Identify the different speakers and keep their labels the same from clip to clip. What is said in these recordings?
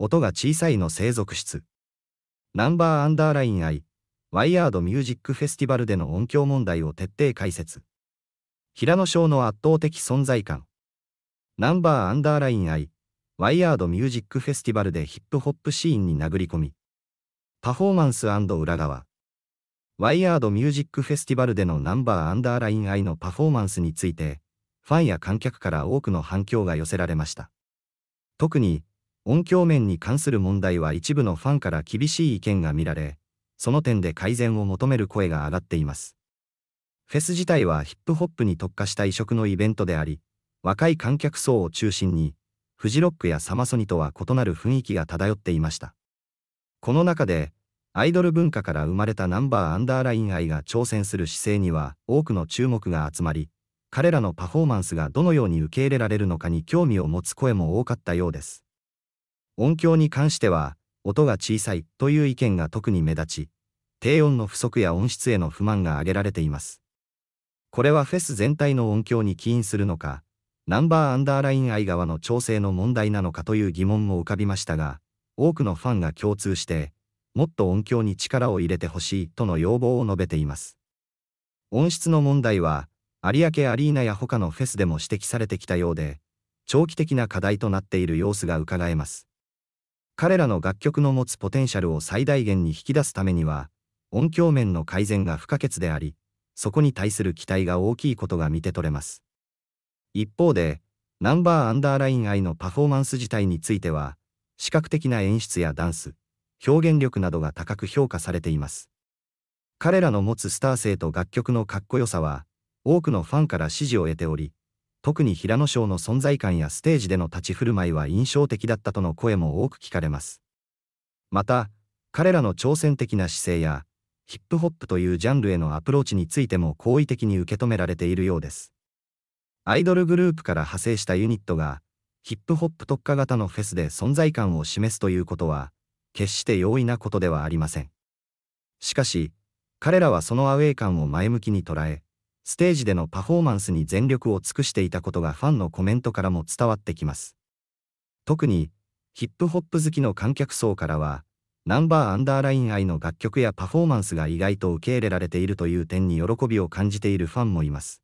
Speaker 1: 音が小さいの生息室。ナンバーアンダーライン I、ワイヤードミュージックフェスティバルでの音響問題を徹底解説。平野翔の圧倒的存在感。ナンバーアンダーライン I、ワイヤードミュージックフェスティバルでヒップホップシーンに殴り込み。パフォーマンス裏側。ワイヤードミュージックフェスティバルでのナンバーアンダーライン I のパフォーマンスについて、ファンや観客から多くの反響が寄せられました。特に、音響面に関する問題は一部のファンから厳しい意見が見られ、その点で改善を求める声が上がっています。フェス自体はヒップホップに特化した異色のイベントであり、若い観客層を中心に、フジロックやサマソニとは異なる雰囲気が漂っていました。この中で、アイドル文化から生まれたナンバーアンダーライン愛が挑戦する姿勢には多くの注目が集まり、彼らのパフォーマンスがどのように受け入れられるのかに興味を持つ声も多かったようです。音響に関しては、音が小さいという意見が特に目立ち、低音の不足や音質への不満が挙げられています。これはフェス全体の音響に起因するのか、ナンバーアンダーライン愛側の調整の問題なのかという疑問も浮かびましたが、多くのファンが共通して、もっと音響に力を入れてほしいとの要望を述べています。音質の問題は、有明アリーナや他のフェスでも指摘されてきたようで、長期的な課題となっている様子がうかがえます。彼らの楽曲の持つポテンシャルを最大限に引き出すためには、音響面の改善が不可欠であり、そこに対する期待が大きいことが見て取れます。一方で、ナンバーアンダーライン愛のパフォーマンス自体については、視覚的な演出やダンス、表現力などが高く評価されています。彼らの持つスター性と楽曲のかっこよさは、多くのファンから支持を得ており、特に平野賞の存在感やステージでの立ち振る舞いは印象的だったとの声も多く聞かれます。また、彼らの挑戦的な姿勢や、ヒップホップというジャンルへのアプローチについても好意的に受け止められているようです。アイドルグループから派生したユニットが、ヒップホップ特化型のフェスで存在感を示すということは、決して容易なことではありません。しかし、彼らはそのアウェイ感を前向きに捉え、ステージでのパフォーマンスに全力を尽くしていたことがファンのコメントからも伝わってきます。特に、ヒップホップ好きの観客層からは、ナンバーアンダーライン愛の楽曲やパフォーマンスが意外と受け入れられているという点に喜びを感じているファンもいます。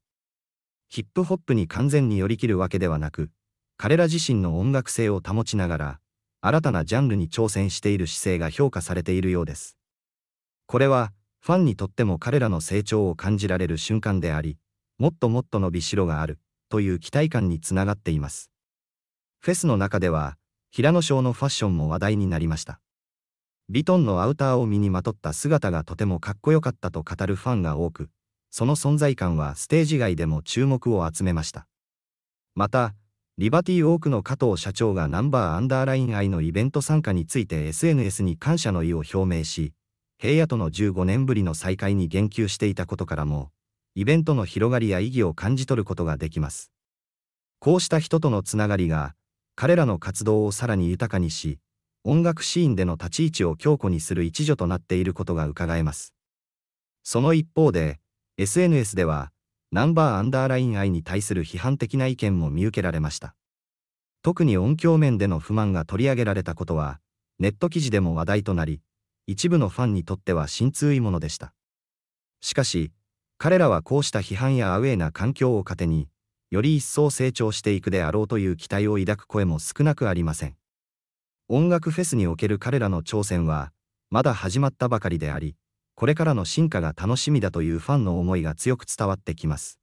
Speaker 1: ヒップホップに完全に寄り切るわけではなく、彼ら自身の音楽性を保ちながら、新たなジャンルに挑戦している姿勢が評価されているようです。これは、ファンにとっても彼らの成長を感じられる瞬間であり、もっともっと伸びしろがある、という期待感につながっています。フェスの中では、平野翔のファッションも話題になりました。ヴィトンのアウターを身にまとった姿がとてもかっこよかったと語るファンが多く、その存在感はステージ外でも注目を集めました。また、リバティオークの加藤社長がナンバーアンダーライン愛のイベント参加について SNS に感謝の意を表明し、平野との15年ぶりの再会に言及していたことからも、イベントの広がりや意義を感じ取ることができます。こうした人とのつながりが、彼らの活動をさらに豊かにし、音楽シーンでの立ち位置を強固にする一助となっていることがうかがえます。その一方で、SNS では、ナンバーアンダーライン愛に対する批判的な意見も見受けられました。特に音響面での不満が取り上げられたことは、ネット記事でも話題となり、一部のファンにとっては心痛いものでした。しかし、彼らはこうした批判やアウェーな環境を糧に、より一層成長していくであろうという期待を抱く声も少なくありません。音楽フェスにおける彼らの挑戦は、まだ始まったばかりであり、これからの進化が楽しみだというファンの思いが強く伝わってきます。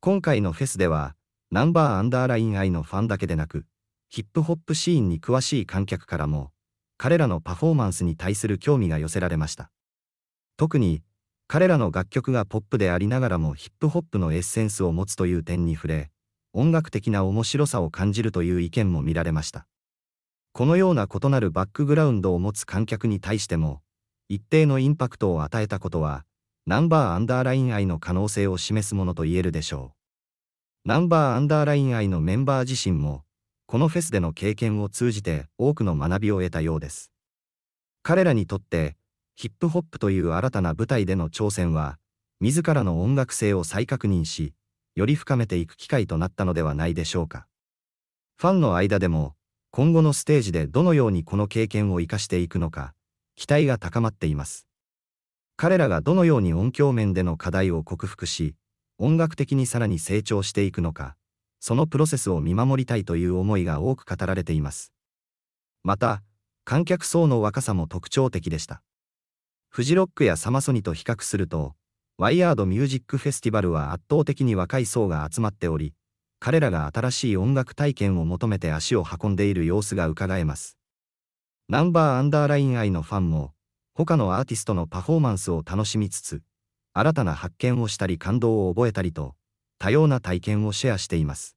Speaker 1: 今回のフェスでは、ナンバーアンダーライン愛のファンだけでなく、ヒップホップシーンに詳しい観客からも、彼らのパフォーマンスに対する興味が寄せられました。特に、彼らの楽曲がポップでありながらもヒップホップのエッセンスを持つという点に触れ、音楽的な面白さを感じるという意見も見られました。このような異なるバックグラウンドを持つ観客に対しても、一定のインパクトを与えたことは、ナンバーアンダーライン愛の可能性を示すものと言えるでしょう。ナンバーアンダーライン愛のメンバー自身も、このフェスでの経験を通じて多くの学びを得たようです。彼らにとって、ヒップホップという新たな舞台での挑戦は、自らの音楽性を再確認し、より深めていく機会となったのではないでしょうか。ファンの間でも、今後のステージでどのようにこの経験を生かしていくのか、期待が高まっています。彼らがどのように音響面での課題を克服し、音楽的にさらに成長していくのか、そのプロセスを見守りたいという思いが多く語られています。また、観客層の若さも特徴的でした。フジロックやサマソニと比較すると、ワイヤードミュージックフェスティバルは圧倒的に若い層が集まっており、彼らが新しい音楽体験を求めて足を運んでいる様子がうかがえます。ナンバーアンダーライン愛のファンも、他のアーティストのパフォーマンスを楽しみつつ、新たな発見をしたり感動を覚えたりと、多様な体験をシェアしています。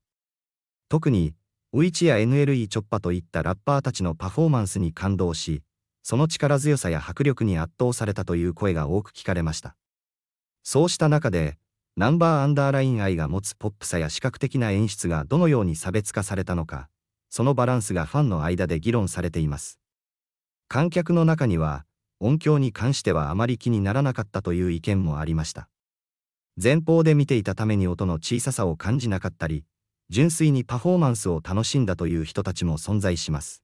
Speaker 1: 特に、ウイチや NLE チョッパといったラッパーたちのパフォーマンスに感動し、その力強さや迫力に圧倒されたという声が多く聞かれました。そうした中で、ナンバーアンダーライン愛が持つポップさや視覚的な演出がどのように差別化されたのか、そのバランスがファンの間で議論されています。観客の中には、音響に関してはあまり気にならなかったという意見もありました。前方で見ていたために音の小ささを感じなかったり、純粋にパフォーマンスを楽しんだという人たちも存在します。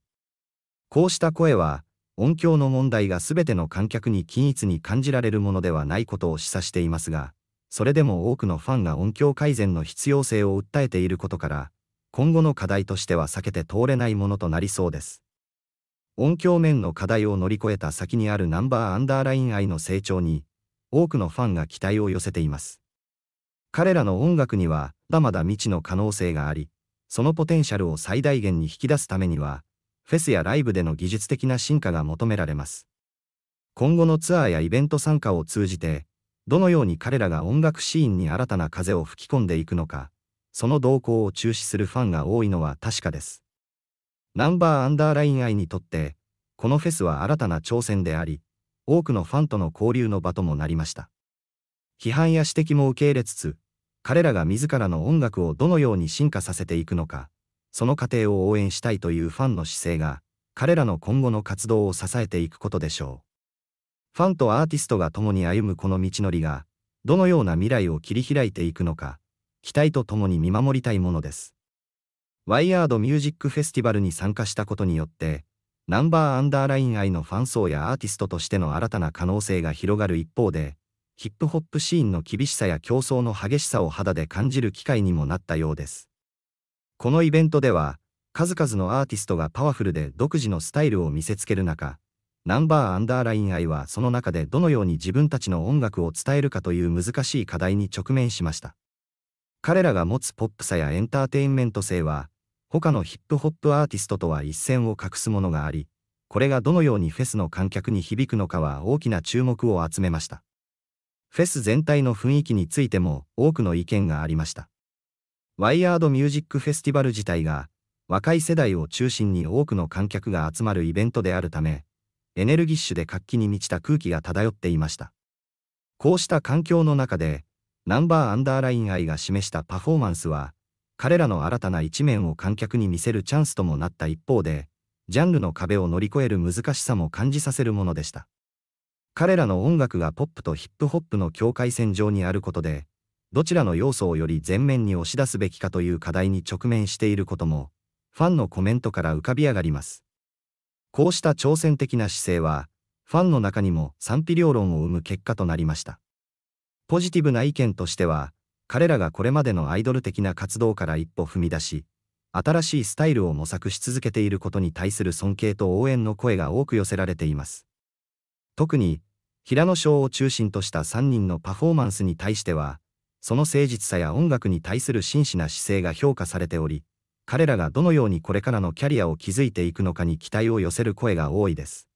Speaker 1: こうした声は、音響の問題が全ての観客に均一に感じられるものではないことを示唆していますが、それでも多くのファンが音響改善の必要性を訴えていることから、今後の課題としては避けて通れないものとなりそうです。音響面の課題を乗り越えた先にあるナンバーアンダーライン愛の成長に、多くのファンが期待を寄せています。彼らの音楽には、だまだ未知の可能性があり、そのポテンシャルを最大限に引き出すためには、フェスやライブでの技術的な進化が求められます。今後のツアーやイベント参加を通じて、どのように彼らが音楽シーンに新たな風を吹き込んでいくのか、その動向を注視するファンが多いのは確かです。ナンバーアンダーライン愛にとって、このフェスは新たな挑戦であり、多くのファンとの交流の場ともなりました。批判や指摘も受け入れつつ、彼らが自らの音楽をどのように進化させていくのか、その過程を応援したいというファンの姿勢が、彼らの今後の活動を支えていくことでしょう。ファンとアーティストが共に歩むこの道のりが、どのような未来を切り開いていくのか、期待とともに見守りたいものです。ワイヤードミュージックフェスティバルに参加したことによって、ナンバーアンダーライン愛のファン層やアーティストとしての新たな可能性が広がる一方で、ヒップホップシーンの厳しさや競争の激しさを肌で感じる機会にもなったようです。このイベントでは、数々のアーティストがパワフルで独自のスタイルを見せつける中、ナンバーアンダーライン愛はその中でどのように自分たちの音楽を伝えるかという難しい課題に直面しました。彼らが持つポップさやエンターテインメント性は、他のヒップホップアーティストとは一線を画すものがあり、これがどのようにフェスの観客に響くのかは大きな注目を集めました。フェス全体の雰囲気についても多くの意見がありました。ワイヤードミュージックフェスティバル自体が若い世代を中心に多くの観客が集まるイベントであるため、エネルギッシュで活気に満ちた空気が漂っていました。こうした環境の中で、ナンバーアンダーライン愛が示したパフォーマンスは、彼らの新たな一面を観客に見せるチャンスともなった一方で、ジャンルの壁を乗り越える難しさも感じさせるものでした。彼らの音楽がポップとヒップホップの境界線上にあることで、どちらの要素をより前面に押し出すべきかという課題に直面していることも、ファンのコメントから浮かび上がります。こうした挑戦的な姿勢は、ファンの中にも賛否両論を生む結果となりました。ポジティブな意見としては、彼らがこれまでのアイドル的な活動から一歩踏み出し、新しいスタイルを模索し続けていることに対する尊敬と応援の声が多く寄せられています。特に、平野翔を中心とした3人のパフォーマンスに対しては、その誠実さや音楽に対する真摯な姿勢が評価されており、彼らがどのようにこれからのキャリアを築いていくのかに期待を寄せる声が多いです。